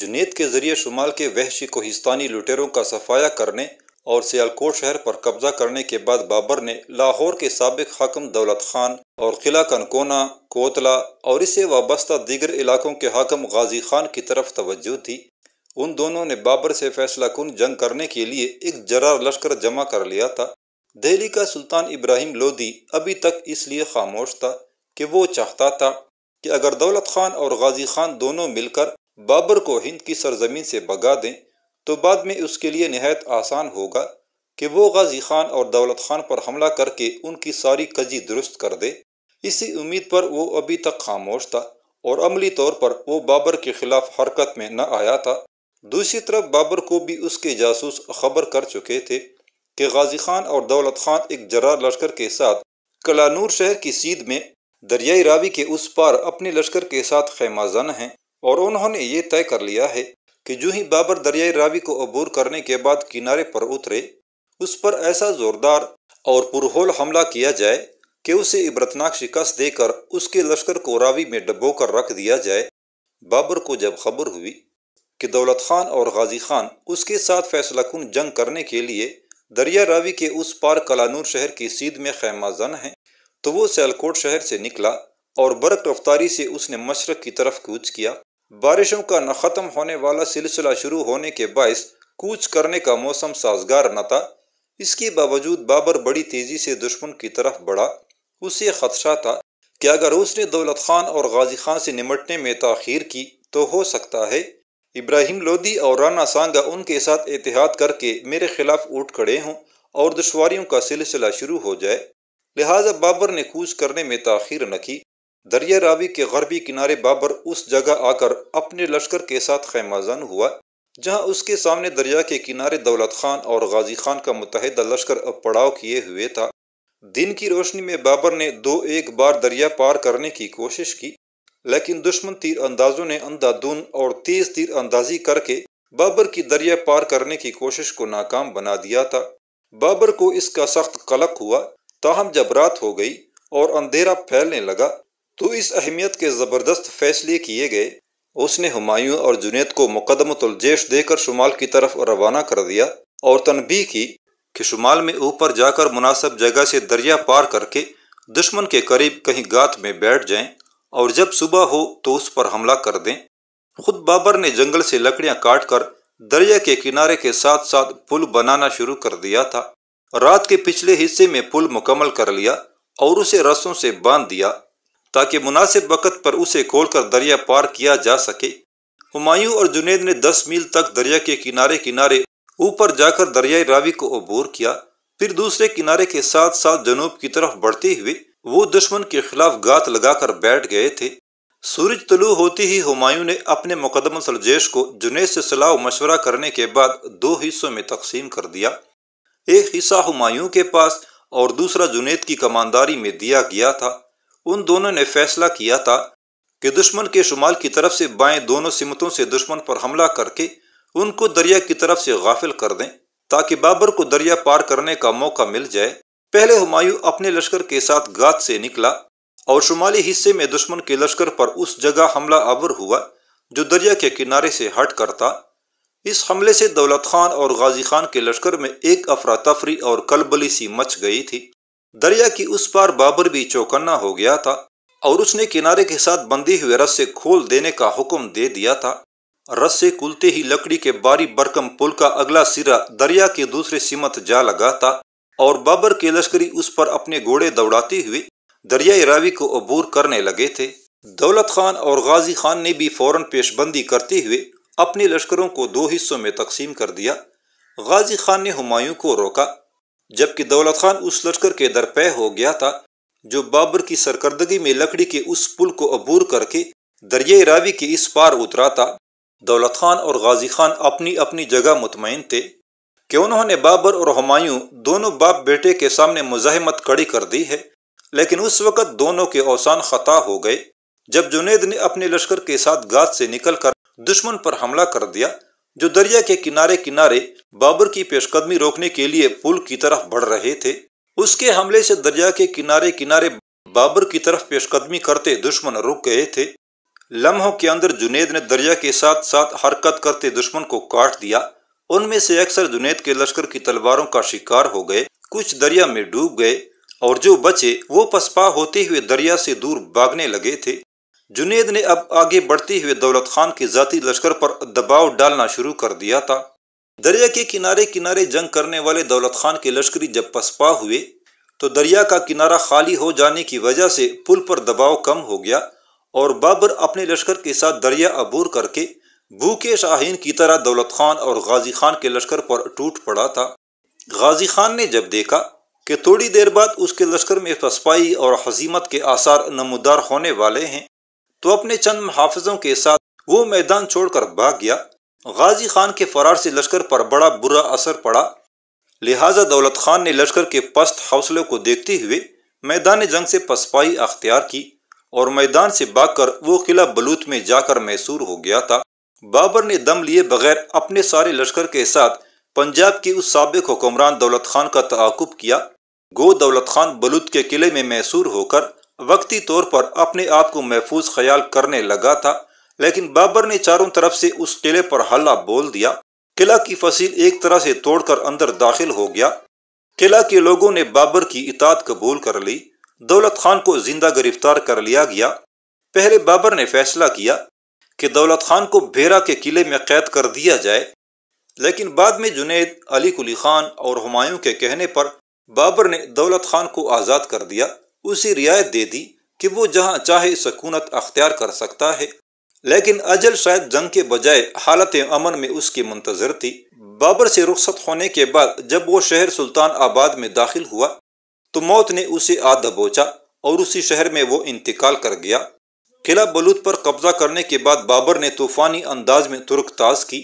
जुनेद के जरिए शुमाल के वहशी कोहिस्तानी लुटेरों का सफाया करने और सियालकोट शहर पर कब्जा करने के बाद बाबर ने लाहौर के सबक हाकम दौलत खान और किला कनकोना कोतला और इससे वाबस्ता दीगर इलाकों के हाकम गाजी खान की तरफ तवज्जो दी उन दोनों ने बाबर से फैसला कन जंग करने के लिए एक जरार लश्कर जमा कर लिया था दिल्ली का सुल्तान इब्राहिम लोदी अभी तक इसलिए खामोश था कि वो चाहता था कि अगर दौलत खान और गाजी खान दोनों मिलकर बाबर को हिंद की सरजमीन से भगा दें तो बाद में उसके लिए नहायत आसान होगा कि वो गाजी खान और दौलत खान पर हमला करके उनकी सारी कजी दुरुस्त कर दे इसी उम्मीद पर वो अभी तक खामोश था और अमली तौर पर वो बाबर के खिलाफ हरकत में न आया था दूसरी तरफ बाबर को भी उसके जासूस खबर कर चुके थे कि गाजी खान और दौलत खान एक जरार लश्कर के साथ कलानूर शहर की सीध में दरियाई रावी के उस पार अपने लश्कर के साथ खैमाजन हैं और उन्होंने ये तय कर लिया है कि जो ही बाबर दरियाई रावी को अबूर करने के बाद किनारे पर उतरे उस पर ऐसा जोरदार और पुरहोल हमला किया जाए कि उसे इबरतनाक शिकस्त देकर उसके लश्कर को रावी में कर रख दिया जाए बाबर को जब खबर हुई कि दौलत खान और गाजी खान उसके साथ फैसला कन जंग करने के लिए दरिया रावी के उस पार कलानूर शहर की सीध में जन है तो वो सैलकोट शहर से निकला और बर्क रफ्तारी से उसने मशरक की तरफ कूच किया बारिशों का न ख़त्म होने वाला सिलसिला शुरू होने के बायस कूच करने का मौसम साजगार न था इसके बावजूद बाबर बड़ी तेज़ी से दुश्मन की तरफ बढ़ा उसे खदशा था कि अगर उसने दौलत खान और गाजी खान से निमटने में तखीर की तो हो सकता है इब्राहिम लोदी और राना सांगा उनके साथ एहतियात करके मेरे खिलाफ उठ खड़े हों और दुशवारियों का सिलसिला शुरू हो जाए लिहाजा बाबर ने कूच करने में तखिर न की दरिया रावी के गरबी किनारे बाबर उस जगह आकर अपने लश्कर के साथ खैमाजन हुआ जहां उसके सामने दरिया के किनारे दौलत खान और गाजी खान का मुतहदा लश्कर अब पड़ाव किए हुए था दिन की रोशनी में बाबर ने दो एक बार दरिया पार करने की कोशिश की लेकिन दुश्मन तीर अंदाजों ने अंधाधुन और तेज तीर अंदाजी करके बाबर की दरिया पार करने की कोशिश को नाकाम बना दिया था बाबर को इसका सख्त कलक हुआ ताहम जब रात हो गई और अंधेरा फैलने लगा तो इस अहमियत के ज़बरदस्त फैसले किए गए उसने हुमायूं और जुनेद को मुकदमतुलजैश देकर शुमाल की तरफ रवाना कर दिया और तनबी की कि शुमाल में ऊपर जाकर मुनासब जगह से दरिया पार करके दुश्मन के करीब कहीं गात में बैठ जाएं और जब सुबह हो तो उस पर हमला कर दें खुद बाबर ने जंगल से लकड़ियां काट कर दरिया के किनारे के साथ साथ पुल बनाना शुरू कर दिया था रात के पिछले हिस्से में पुल मुकम्मल कर लिया और उसे रस्सों से बांध दिया ताकि मुनासिब वक़्त पर उसे खोलकर दरिया पार किया जा सके हुमायूं और जुनेद ने दस मील तक दरिया के किनारे किनारे ऊपर जाकर दरियाई रावी को अबूर किया फिर दूसरे किनारे के साथ साथ जनूब की तरफ बढ़ते हुए वो दुश्मन के खिलाफ गात लगाकर बैठ गए थे सूरज तलु होती ही हुमायूं ने अपने मुकदमा सरजेश को जुनेद से सलाह मशवरा करने के बाद दो हिस्सों में तकसीम कर दिया एक हिस्सा हुमायूं के पास और दूसरा जुनेद की कमानदारी में दिया गया था उन दोनों ने फैसला किया था कि दुश्मन के शुमाल की तरफ से बाएं दोनों सिमतों से दुश्मन पर हमला करके उनको दरिया की तरफ से गाफिल कर दें ताकि बाबर को दरिया पार करने का मौका मिल जाए पहले हुमायूं अपने लश्कर के साथ गात से निकला और शुमाली हिस्से में दुश्मन के लश्कर पर उस जगह हमला आवर हुआ जो दरिया के किनारे से हट कर था इस हमले से दौलत खान और गाजी खान के लश्कर में एक अफरा तफरी और कलबली सी मच गई थी दरिया की उस पार बाबर भी चौकन्ना हो गया था और उसने किनारे के साथ बंदी हुए रस्से खोल देने का हुक्म दे दिया था रस्से कुलते ही लकड़ी के बारी बरकम पुल का अगला सिरा दरिया के दूसरे सिमत जा लगा था और बाबर के लश्करी उस पर अपने घोड़े दौड़ाते हुए दरियाई रावी को अबूर करने लगे थे दौलत खान और गाजी खान ने भी फौरन पेशबंदी करते हुए अपने लश्करों को दो हिस्सों में तकसीम कर दिया गाजी खान ने हुमायूं को रोका जबकि दौलत खान उस लश्कर के दरपे हो गया था जो बाबर की सरकर्दगी में लकड़ी के उस पुल को अबूर करके दरियाई रावी के इस पार उतरा था दौलत खान और गाजी खान अपनी अपनी जगह मुतमिन थे कि उन्होंने बाबर और हमायूं दोनों बाप बेटे के सामने मुजाहमत कड़ी कर दी है लेकिन उस वक़्त दोनों के औसान खता हो गए जब जुनेद ने अपने लश्कर के साथ गाज से निकलकर दुश्मन पर हमला कर दिया जो दरिया के किनारे किनारे बाबर की पेशकदमी रोकने के लिए पुल की तरफ बढ़ रहे थे उसके हमले से दरिया के किनारे किनारे बाबर की तरफ पेशकदमी करते दुश्मन रुक गए थे लम्हों के अंदर जुनेद ने दरिया के साथ साथ हरकत करते दुश्मन को काट दिया उनमें से अक्सर जुनेद के लश्कर की तलवारों का शिकार हो गए कुछ दरिया में डूब गए और जो बचे वो पसपा होते हुए दरिया से दूर भागने लगे थे जुनेद ने अब आगे बढ़ते हुए दौलत खान के जाति लश्कर पर दबाव डालना शुरू कर दिया था दरिया के किनारे किनारे जंग करने वाले दौलत खान के लश्करी जब पसपा हुए तो दरिया का किनारा खाली हो जाने की वजह से पुल पर दबाव कम हो गया और बाबर अपने लश्कर के साथ दरिया अबूर करके भूखे शाहीन की तरह दौलत खान और गाजी खान के लश्कर पर टूट पड़ा था गाजी खान ने जब देखा कि थोड़ी देर बाद उसके लश्कर में फसपाई और हजीमत के आसार नमदार होने वाले हैं तो अपने चंद मुहाफजों के साथ वो मैदान छोड़कर भाग गया गाजी खान के फरार से लश्कर पर बड़ा बुरा असर पड़ा लिहाजा दौलत खान ने लश्कर के पस्त हौसले को देखते हुए मैदान जंग से पसपाई अख्तियार की और मैदान से भागकर वो किला बलूत में जाकर मैसूर हो गया था बाबर ने दम लिए बगैर अपने सारे लश्कर के साथ पंजाब के उस सबक हुक्मरान दौलत खान का तकुब किया गो दौलत खान बलूद के किले में मैसूर होकर वक्ती तौर पर अपने आप को महफूज ख्याल करने लगा था लेकिन बाबर ने चारों तरफ से उस किले पर हल्ला बोल दिया किला की फसील एक तरह से तोड़कर अंदर दाखिल हो गया किला के लोगों ने बाबर की इतात कबूल कर ली दौलत खान को जिंदा गिरफ्तार कर लिया गया पहले बाबर ने फैसला किया कि दौलत खान को भेरा के किले में कैद कर दिया जाए लेकिन बाद में जुनेद अली कुली खान और हुमायूं के कहने पर बाबर ने दौलत खान को आज़ाद कर दिया उसे रियायत दे दी कि वो जहां चाहे सकूनत अख्तियार कर सकता है लेकिन अजल शायद जंग के बजाय हालत अमन में उसकी मंतजर थी बाबर से रुख्सत होने के बाद जब वो शहर सुल्तान आबाद में दाखिल हुआ तो मौत ने उसे आ दबोचा और उसी शहर में वो इंतकाल कर गया किला बलूद पर कब्जा करने के बाद बाबर ने तूफानी अंदाज में तुर्क ताज की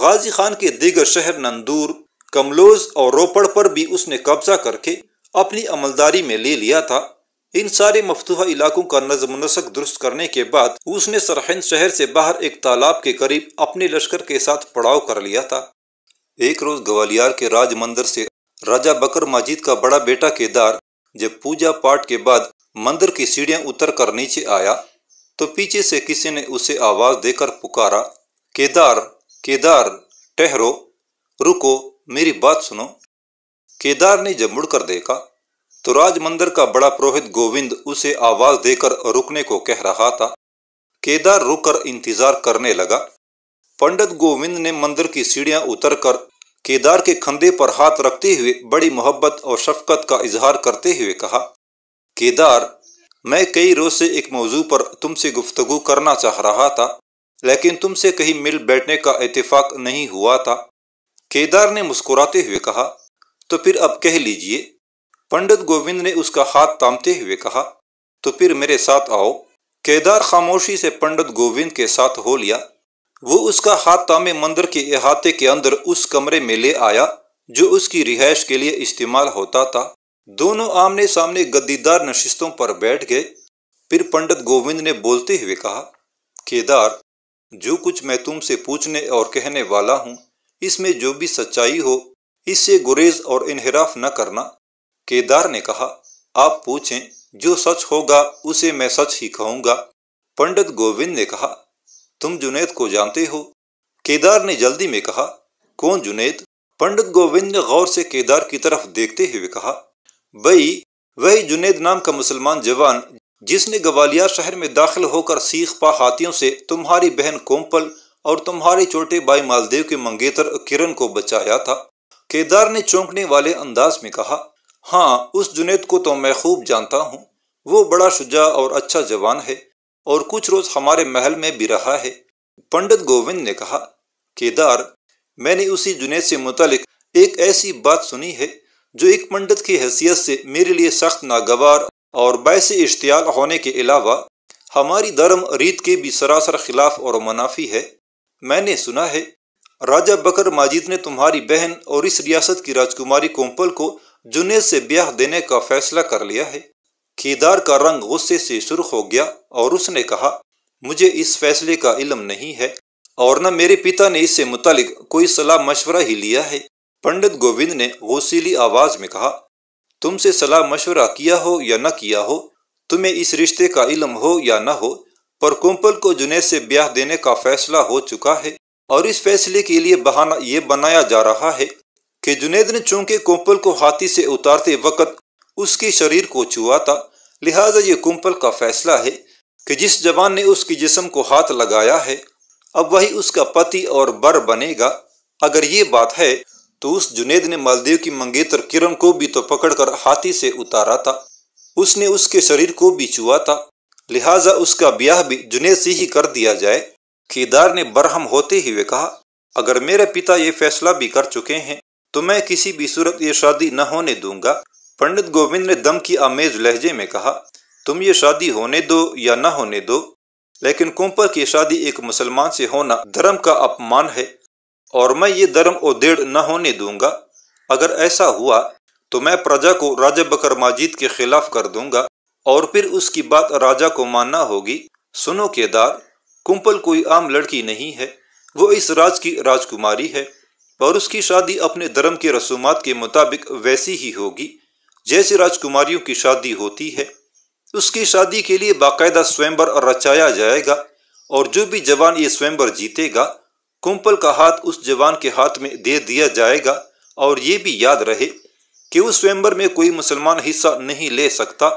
गाजी खान के दीगर शहर नंदूर कमलोज और रोपड़ पर भी उसने कब्जा करके अपनी अमलदारी में ले लिया था इन सारे मफतूहा इलाकों का नजम नसक दुरुस्त करने के बाद उसने सरहिंद शहर से बाहर एक तालाब के करीब अपने लश्कर के साथ पड़ाव कर लिया था एक रोज ग्वालियर के राज मंदिर से राजा बकर माजिद का बड़ा बेटा केदार जब पूजा पाठ के बाद मंदिर की सीढ़ियां उतर कर नीचे आया तो पीछे से किसी ने उसे आवाज देकर पुकारा केदार केदार ठहरो रुको मेरी बात सुनो केदार ने जब मुड़कर देखा तो राज मंदिर का बड़ा पुरोहित गोविंद उसे आवाज देकर रुकने को कह रहा था केदार रुककर इंतजार करने लगा पंडित गोविंद ने मंदिर की सीढ़ियां उतरकर केदार के खंधे पर हाथ रखते हुए बड़ी मोहब्बत और शफकत का इजहार करते हुए कहा केदार मैं कई रोज से एक मौजू पर तुमसे गुफ्तगु करना चाह रहा था लेकिन तुमसे कहीं मिल बैठने का इतफाक नहीं हुआ था केदार ने मुस्कुराते हुए कहा तो फिर अब कह लीजिए पंडित गोविंद ने उसका हाथ तामते हुए कहा तो फिर मेरे साथ आओ केदार खामोशी से पंडित गोविंद के साथ हो लिया वो उसका हाथ तामे मंदिर के अहाते के अंदर उस कमरे में ले आया जो उसकी रिहायश के लिए इस्तेमाल होता था दोनों आमने सामने गद्दीदार नशिस्तों पर बैठ गए फिर पंडित गोविंद ने बोलते हुए कहा केदार जो कुछ मैं तुमसे पूछने और कहने वाला हूं इसमें जो भी सच्चाई हो इससे गुरेज और इनहराफ न करना केदार ने कहा आप पूछें जो सच होगा उसे मैं सच ही कहूंगा पंडित गोविंद ने कहा तुम जुनेद को जानते हो केदार ने जल्दी में कहा कौन जुनेद पंडित गोविंद ने गौर से केदार की तरफ देखते हुए कहा वही वही जुनेद नाम का मुसलमान जवान जिसने ग्वालियर शहर में दाखिल होकर सीख पा हाथियों से तुम्हारी बहन कोम्पल और तुम्हारे छोटे भाई मालदेव के मंगेतर किरण को बचाया था केदार ने चौंकने वाले अंदाज में कहा हाँ उस जुनेद को तो मैं खूब जानता हूँ वो बड़ा शुजा और अच्छा जवान है और कुछ रोज हमारे महल में भी रहा है पंडित गोविंद ने कहा केदार मैंने उसी जुनेद से मुतालिक एक ऐसी बात सुनी है जो एक पंडित की हैसियत से मेरे लिए सख्त नागवार और बायस इश्तियाल होने के अलावा हमारी धर्म रीत के भी सरासर खिलाफ और मुनाफी है मैंने सुना है राजा बकर माजिद ने तुम्हारी बहन और इस रियासत की राजकुमारी कोम्पल को जुनेद से ब्याह देने का फैसला कर लिया है केदार का रंग गुस्से से सुर्ख हो गया और उसने कहा मुझे इस फैसले का इलम नहीं है और न मेरे पिता ने इससे मुतालिक कोई सलाह मशवरा ही लिया है पंडित गोविंद ने वोसीली आवाज में कहा तुमसे सलाह मशवरा किया हो या न किया हो तुम्हें इस रिश्ते का इलम हो या न हो पर कुंपल को जुनेद से ब्याह देने का फैसला हो चुका है और इस फैसले के लिए बहाना ये बनाया जा रहा है कि जुनेद ने चूंकि कुंपल को हाथी से उतारते वक्त उसके शरीर को छुआ था लिहाजा ये कुंपल का फैसला है कि जिस जवान ने उसकी जिस्म को हाथ लगाया है अब वही उसका पति और बर बनेगा अगर ये बात है तो उस जुनेद ने मालदेव की मंगेतर किरण को भी तो पकड़कर हाथी से उतारा था उसने उसके शरीर को भी चुआ था लिहाजा उसका ब्याह भी जुनेद से ही कर दिया जाए खीदार ने बरहम होते हुए कहा अगर मेरे पिता ये फैसला भी कर चुके हैं तो मैं किसी भी सूरत ये शादी न होने दूंगा पंडित गोविंद ने दम की आमेज लहजे में कहा तुम ये शादी होने दो या न होने दो लेकिन कुंपर की शादी एक मुसलमान से होना धर्म का अपमान है और मैं ये धर्म उदेड़ न होने दूंगा अगर ऐसा हुआ तो मैं प्रजा को राजा बकर माजीद के खिलाफ कर दूंगा और फिर उसकी बात राजा को मानना होगी सुनो केदार कुंपल कोई आम लड़की नहीं है वो इस राज की राजकुमारी है और उसकी शादी अपने धर्म के रसूमात के मुताबिक वैसी ही होगी जैसे राजकुमारियों की शादी होती है उसकी शादी के लिए बाकायदा स्वयंवर रचाया जाएगा और जो भी जवान ये स्वयंवर जीतेगा कुंपल का हाथ उस जवान के हाथ में दे दिया जाएगा और ये भी याद रहे कि उस स्वयंवर में कोई मुसलमान हिस्सा नहीं ले सकता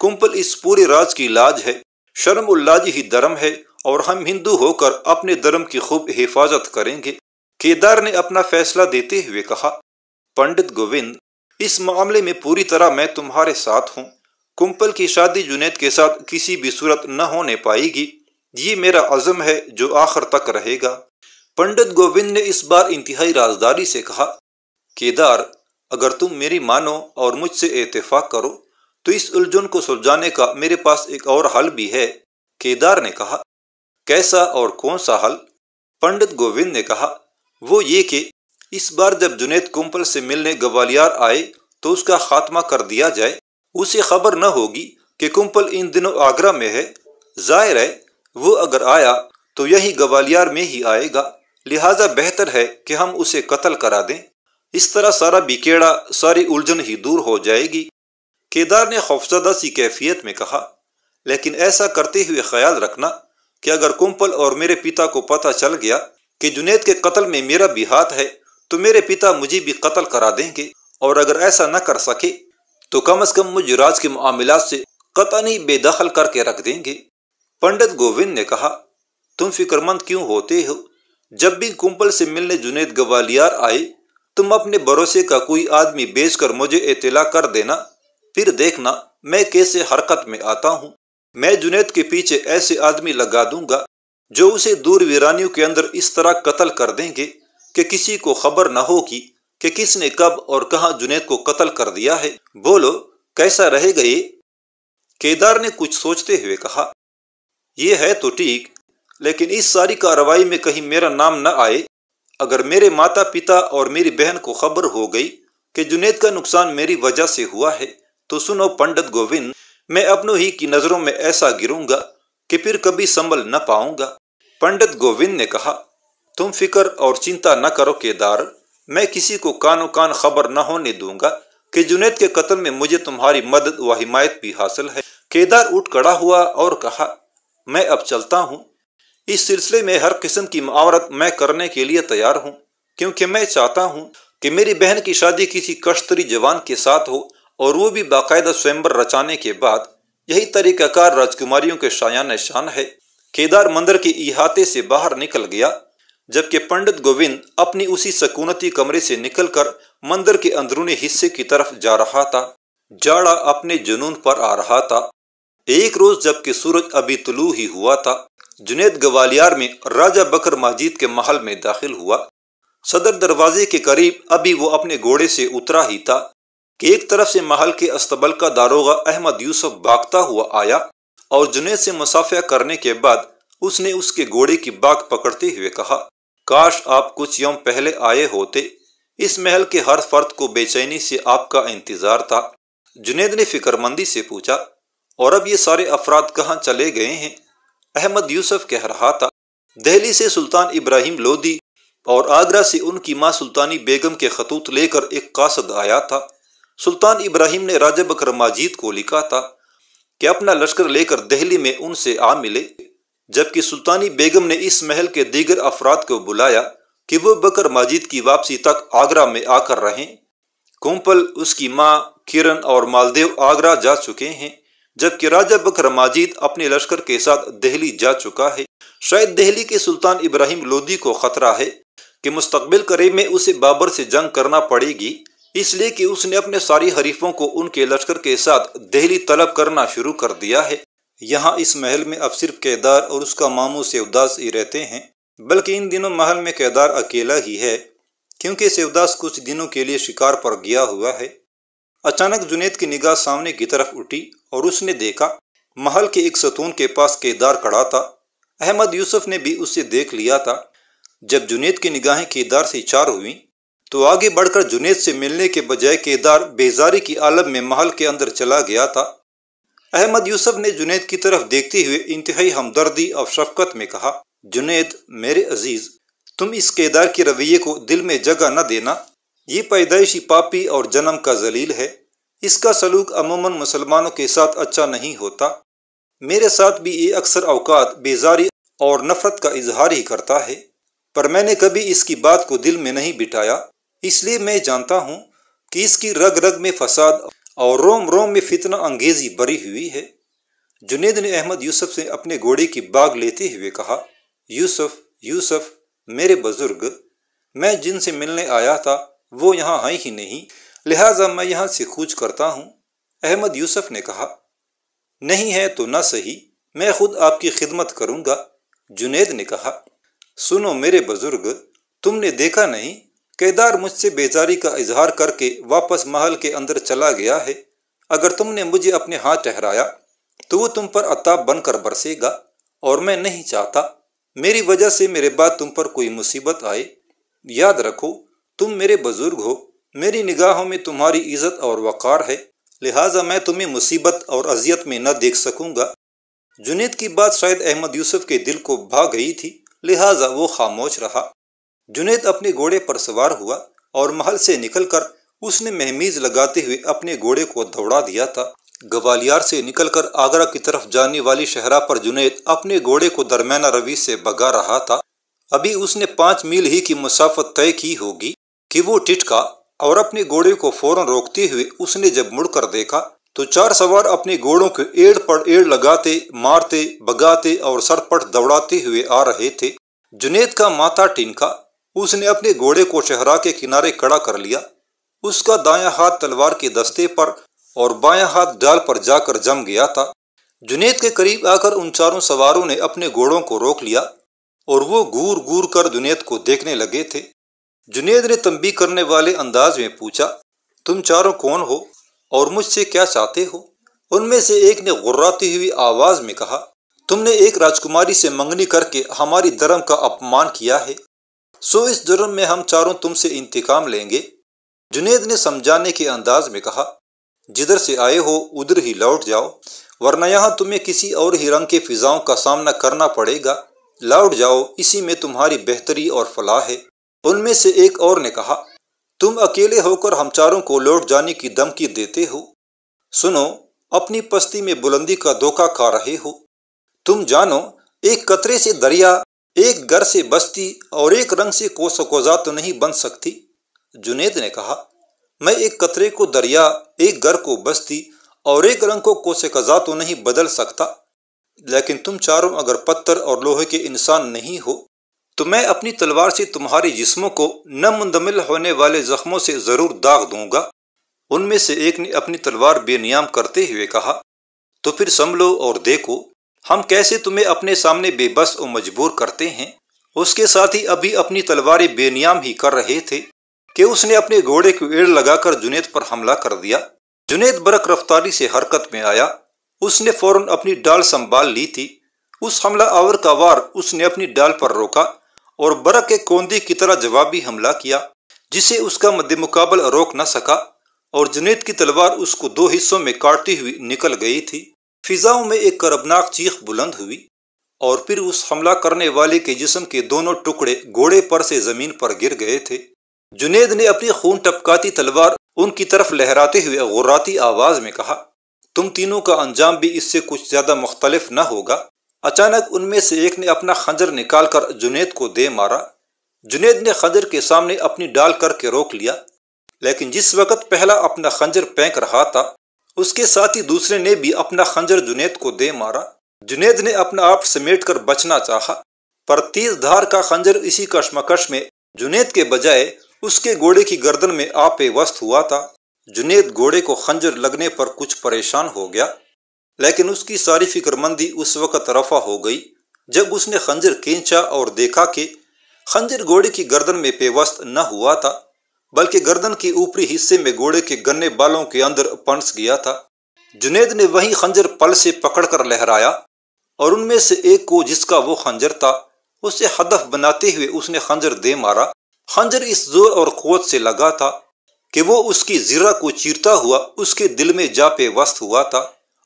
कुंपल इस पूरे राज की लाज है शर्म उल्लाज ही धर्म है और हम हिंदू होकर अपने धर्म की खूब हिफाजत करेंगे केदार ने अपना फैसला देते हुए कहा पंडित गोविंद इस मामले में पूरी तरह मैं तुम्हारे साथ हूँ कुंपल की शादी जुनेद के साथ किसी भी सूरत न होने पाएगी ये मेरा अज़म है जो आखिर तक रहेगा पंडित गोविंद ने इस बार इंतहाई राजदारी से कहा केदार अगर तुम मेरी मानो और मुझसे एतफाक करो तो इस उलझन को सुलझाने का मेरे पास एक और हल भी है केदार ने कहा कैसा और कौन सा हल पंडित गोविंद ने कहा वो ये कि इस बार जब जुनेद कुंपल से मिलने ग्वालियर आए तो उसका खात्मा कर दिया जाए उसे खबर न होगी कि कुंपल इन दिनों आगरा में है जाहिर है वो अगर आया तो यही ग्वालियर में ही आएगा लिहाजा बेहतर है कि हम उसे कत्ल करा दें इस तरह सारा बिकेड़ा सारी उलझन ही दूर हो जाएगी केदार ने खौफजदा सी कैफियत में कहा लेकिन ऐसा करते हुए ख्याल रखना कि अगर कुंपल और मेरे पिता को पता चल गया कि जुनेद के कत्ल में मेरा भी हाथ है तो मेरे पिता मुझे भी कत्ल करा देंगे और अगर ऐसा न कर सके तो कम अज कम मुझे राज के मामला से कतनी बेदखल करके रख देंगे पंडित गोविंद ने कहा तुम फिक्रमंद क्यों होते हो जब भी कुंपल से मिलने जुनेद गवालियार आए तुम अपने भरोसे का कोई आदमी बेचकर मुझे इतला कर देना फिर देखना मैं कैसे हरकत में आता हूँ मैं जुनेद के पीछे ऐसे आदमी लगा दूंगा जो उसे दूर वीरानियों के अंदर इस तरह कत्ल कर देंगे कि किसी को खबर न होगी कि किसने कब और कहाँ जुनेद को कत्ल कर दिया है बोलो कैसा रहेगा ये केदार ने कुछ सोचते हुए कहा यह है तो ठीक लेकिन इस सारी कार्रवाई में कहीं मेरा नाम न आए अगर मेरे माता पिता और मेरी बहन को खबर हो गई कि जुनेद का नुकसान मेरी वजह से हुआ है तो सुनो पंडित गोविंद मैं अपनों ही की नजरों में ऐसा गिरूंगा कि फिर कभी संभल न पाऊंगा पंडित गोविंद ने कहा तुम फिक्र और चिंता न करो केदार मैं किसी को कानो कान खबर न होने दूंगा कि जुनेद के कत्ल में मुझे तुम्हारी मदद व हिमायत भी हासिल है केदार उठ खड़ा हुआ और कहा मैं अब चलता हूँ इस सिलसिले में हर किस्म की मावरत मैं करने के लिए तैयार हूँ क्योंकि मैं चाहता हूँ कि मेरी बहन की शादी किसी कश्तरी जवान के साथ हो और वो भी बाकायदा स्वयंवर रचाने के बाद यही तरीकाकार राजकुमारियों के शायान शान है केदार मंदिर के इहाते से बाहर निकल गया जबकि पंडित गोविंद अपनी उसी सकूनती कमरे से निकलकर मंदिर के अंदरूनी हिस्से की तरफ जा रहा था जाड़ा अपने जुनून पर आ रहा था एक रोज जबकि सूरज अभी तुलू ही हुआ था जुनेद ग्वालियर में राजा बकर मस्जिद के महल में दाखिल हुआ सदर दरवाजे के करीब अभी वो अपने घोड़े से उतरा ही था कि एक तरफ से महल के अस्तबल का दारोगा अहमद यूसुफ भागता हुआ आया और जुनेद से मुसाफिया करने के बाद उसने उसके घोड़े की बाग पकड़ते हुए कहा काश आप कुछ यम पहले आए होते इस महल के हर फर्द को बेचैनी से आपका इंतजार था जुनेद ने फिक्रमंदी से पूछा और अब ये सारे अफराद कहाँ चले गए हैं अहमद यूसुफ कह रहा था दहली से सुल्तान इब्राहिम लोदी और आगरा से उनकी माँ सुल्तानी बेगम के खतूत लेकर एक कासद आया था सुल्तान इब्राहिम ने राजा बकर माजीद को लिखा था कि अपना लश्कर लेकर दहली में उनसे आ मिले जबकि सुल्तानी बेगम ने इस महल के दीगर अफराद को बुलाया कि वह बकर माजिद की वापसी तक आगरा में आकर रहें कुंपल उसकी माँ किरण और मालदेव आगरा जा चुके हैं जबकि राजा बकर माजिद अपने लश्कर के साथ दहली जा चुका है शायद दहली के सुल्तान इब्राहिम लोदी को खतरा है कि मुस्तबिल करीब में उसे बाबर से जंग करना पड़ेगी इसलिए कि उसने अपने सारी हरीफों को उनके लश्कर के साथ दहली तलब करना शुरू कर दिया है यहाँ इस महल में अब सिर्फ केदार और उसका मामू सेवदास ही रहते हैं बल्कि इन दिनों महल में केदार अकेला ही है क्योंकि सेवदास कुछ दिनों के लिए शिकार पर गया हुआ है अचानक जुनेद की निगाह सामने की तरफ उठी और उसने देखा महल के एक सतून के पास केदार खड़ा था अहमद यूसुफ ने भी उसे देख लिया था जब जुनेद की निगाहें केदार से चार हुई तो आगे बढ़कर जुनेद से मिलने के बजाय केदार बेजारी की आलम में महल के अंदर चला गया था अहमद यूसुफ ने जुनेद की तरफ देखते हुए इंतहाई हमदर्दी और शफकत में कहा जुनेद मेरे अजीज तुम इस केदार के रवैये को दिल में जगह न देना ये पैदाइशी पापी और जन्म का जलील है इसका सलूक अमूमन मुसलमानों के साथ अच्छा नहीं होता मेरे साथ भी ये अक्सर अवकात बेजारी और नफरत का इजहार ही करता है पर मैंने कभी इसकी बात को दिल में नहीं बिठाया इसलिए मैं जानता हूँ कि इसकी रग रग में फसाद और रोम रोम में फितना अंगेजी भरी हुई है जुनेद ने अहमद यूसुफ से अपने घोड़े की बाग लेते हुए कहा यूसुफ यूसुफ मेरे बुजुर्ग मैं जिनसे मिलने आया था वो यहाँ हैं ही नहीं लिहाजा मैं यहां से कूच करता हूं अहमद यूसुफ ने कहा नहीं है तो ना सही मैं खुद आपकी खिदमत करूंगा जुनेद ने कहा सुनो मेरे बुजुर्ग तुमने देखा नहीं केदार मुझसे बेजारी का इजहार करके वापस महल के अंदर चला गया है अगर तुमने मुझे अपने हाथ ठहराया तो वो तुम पर अताप बनकर बरसेगा और मैं नहीं चाहता मेरी वजह से मेरे बाद तुम पर कोई मुसीबत आए याद रखो तुम मेरे बुजुर्ग हो मेरी निगाहों में तुम्हारी इज्जत और वक़ार है लिहाजा मैं तुम्हें मुसीबत और अजियत में न देख सकूंगा जुनेद की बात शायद अहमद यूसुफ के दिल को भा गई थी लिहाजा वो खामोश रहा जुनेद अपने घोड़े पर सवार हुआ और महल से निकलकर उसने महमीज लगाते हुए अपने घोड़े को दौड़ा दिया था ग्वालियर से निकलकर आगरा की तरफ जाने वाली शहरा पर जुनेद अपने घोड़े को दरमैना रवि से भगा रहा था अभी उसने पांच मील ही की मुसाफत तय की होगी कि वो टिटका और अपने घोड़े को फौरन रोकते हुए उसने जब मुड़कर देखा तो चार सवार अपने घोड़ों को एड़ पर एड़ लगाते मारते बगाते और सरपट दौड़ाते हुए आ रहे थे जुनेद का माथा टिनका उसने अपने घोड़े को चेहरा के किनारे कड़ा कर लिया उसका दायां हाथ तलवार के दस्ते पर और बायां हाथ डाल पर जाकर जम गया था जुनेद के करीब आकर उन चारों सवारों ने अपने घोड़ों को रोक लिया और वो घूर घूर कर जुनेद को देखने लगे थे जुनेद ने तंबी करने वाले अंदाज में पूछा तुम चारों कौन हो और मुझसे क्या चाहते हो उनमें से एक ने गुर्राती हुई आवाज में कहा तुमने एक राजकुमारी से मंगनी करके हमारी धर्म का अपमान किया है सो इस जुर्म में हम चारों तुमसे इंतकाम लेंगे जुनेद ने समझाने के अंदाज में कहा जिधर से आए हो उधर ही लौट जाओ वरना यहाँ तुम्हें किसी और ही रंग के फिजाओं का सामना करना पड़ेगा लौट जाओ इसी में तुम्हारी बेहतरी और फलाह है उनमें से एक और ने कहा तुम अकेले होकर हम चारों को लौट जाने की धमकी देते हो सुनो अपनी पस्ती में बुलंदी का धोखा खा रहे हो तुम जानो एक कतरे से दरिया एक घर से बस्ती और एक रंग से कोसो कोजा तो नहीं बन सकती जुनेद ने कहा मैं एक कतरे को दरिया एक घर को बस्ती और एक रंग को कोसे कजा तो नहीं बदल सकता लेकिन तुम चारों अगर पत्थर और लोहे के इंसान नहीं हो तो मैं अपनी तलवार से तुम्हारे जिस्मों को न मुंदमिल होने वाले जख्मों से जरूर दाग दूंगा उनमें से एक ने अपनी तलवार बेनियाम करते हुए कहा तो फिर संभलो और देखो हम कैसे तुम्हें अपने सामने बेबस और मजबूर करते हैं उसके साथ ही अभी अपनी तलवारें बेनियाम ही कर रहे थे कि उसने अपने घोड़े को एड़ लगाकर जुनेद पर हमला कर दिया जुनेद बरक रफ्तारी से हरकत में आया उसने फौरन अपनी डाल संभाल ली थी उस हमला आवर का वार उसने अपनी डाल पर रोका और बरक के कोंदी की तरह जवाबी हमला किया जिसे उसका मुकाबल रोक न सका और जुनेद की तलवार उसको दो हिस्सों में काटती हुई निकल गई थी फिजाओं में एक करबनाक चीख बुलंद हुई और फिर उस हमला करने वाले के जिस्म के दोनों टुकड़े घोड़े पर से जमीन पर गिर गए थे जुनेद ने अपनी खून टपकाती तलवार उनकी तरफ लहराते हुए गुर्राती आवाज में कहा तुम तीनों का अंजाम भी इससे कुछ ज्यादा मुख्तलिफ न होगा अचानक उनमें से एक ने अपना खंजर निकालकर जुनेद को दे मारा जुनेद ने खंजर के सामने अपनी डाल करके रोक लिया लेकिन जिस वक्त पहला अपना खंजर फेंक रहा था उसके साथ ही दूसरे ने भी अपना खंजर जुनेद को दे मारा जुनेद ने अपना आप समेट कर बचना चाहा पर तेज धार का खंजर इसी कश्मकश में जुनेद के बजाय उसके घोड़े की गर्दन में आपे वस्त हुआ था जुनेद घोड़े को खंजर लगने पर कुछ परेशान हो गया लेकिन उसकी सारी फिक्रमंदी उस वक़्त रफा हो गई जब उसने खंजर खींचा और देखा कि खंजर घोड़े की गर्दन में पेवस्त न हुआ था बल्कि गर्दन के ऊपरी हिस्से में घोड़े के गन्ने बालों के अंदर पंस गया था जुनेद ने वही खंजर पल से पकड़कर लहराया और उनमें से एक को जिसका वो खंजर था उसे हदफ बनाते हुए उसने खंजर दे मारा खंजर इस जोर और कोत से लगा था कि वो उसकी जिरा को चीरता हुआ उसके दिल में जा पे वस्त हुआ था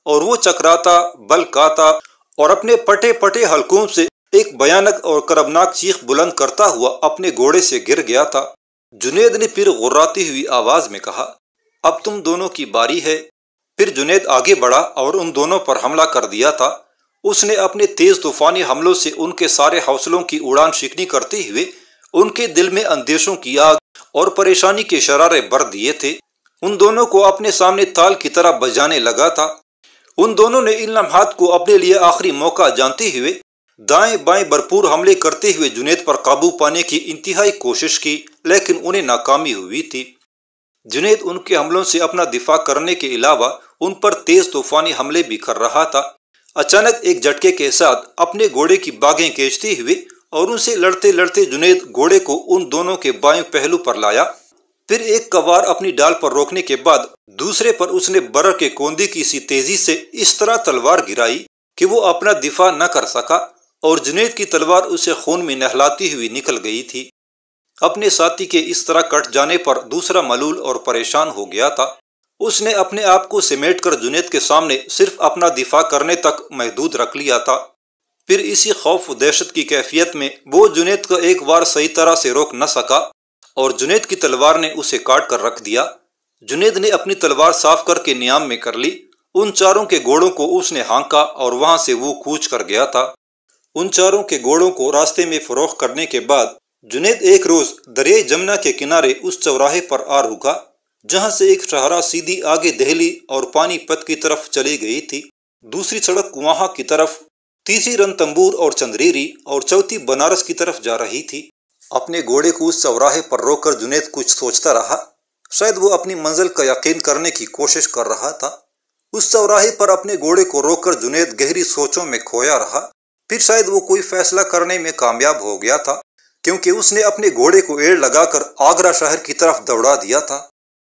और वो चकराता बलकाता और अपने पटे पटे हलकों से एक भयानक और करबनाक चीख बुलंद करता हुआ अपने घोड़े से गिर गया था जुनेद ने फिर गुर्राती हुई आवाज में कहा अब तुम दोनों की बारी है फिर जुनेद आगे बढ़ा और उन दोनों पर हमला कर दिया था उसने अपने तेज तूफानी हमलों से उनके सारे हौसलों की उड़ान शिकनी करते हुए उनके दिल में अंदेशों की आग और परेशानी के शरारे भर दिए थे उन दोनों को अपने सामने ताल की तरह बजाने लगा था उन दोनों ने इन लम्हात को अपने लिए आखिरी मौका जानते हुए दाएं बाएं भरपूर हमले करते हुए जुनेद पर काबू पाने की इंतहाई कोशिश की लेकिन उन्हें नाकामी हुई थी जुनेद उनके हमलों से अपना दिफा करने के अलावा उन पर तेज तूफानी हमले भी कर रहा था अचानक एक झटके के साथ अपने घोड़े की बाघें खींचते हुए और उनसे लड़ते लड़ते जुनेद घोड़े को उन दोनों के बाएं पहलू पर लाया फिर एक कबार अपनी डाल पर रोकने के बाद दूसरे पर उसने बर्र के कोंदी की सी तेजी से इस तरह तलवार गिराई कि वो अपना दिफा न कर सका और जुनेद की तलवार उसे खून में नहलाती हुई निकल गई थी अपने साथी के इस तरह कट जाने पर दूसरा मलूल और परेशान हो गया था उसने अपने आप को सिमेट कर जुनेद के सामने सिर्फ अपना दिफा करने तक महदूद रख लिया था फिर इसी खौफ दहशत की कैफियत में वो जुनेद को एक बार सही तरह से रोक न सका और जुनेद की तलवार ने उसे काट कर रख दिया जुनेद ने अपनी तलवार साफ करके नियाम में कर ली उन चारों के घोड़ों को उसने हाँका और वहां से वो कूच कर गया था उन चारों के घोड़ों को रास्ते में फरोख करने के बाद जुनेद एक रोज दरिया जमुना के किनारे उस चौराहे पर आ रुका जहां से एक शहरा सीधी आगे दहली और पानीपत की तरफ चली गई थी दूसरी सड़क वहां की तरफ तीसरी रन और चंद्रेरी और चौथी बनारस की तरफ जा रही थी अपने घोड़े को उस चौराहे पर रोककर जुनेद कुछ सोचता रहा शायद वो अपनी मंजिल का यकीन करने की कोशिश कर रहा था उस चौराहे पर अपने घोड़े को रोककर जुनेद गहरी सोचों में खोया रहा फिर शायद वो कोई फैसला करने में कामयाब हो गया था क्योंकि उसने अपने घोड़े को एड़ लगाकर आगरा शहर की तरफ दौड़ा दिया था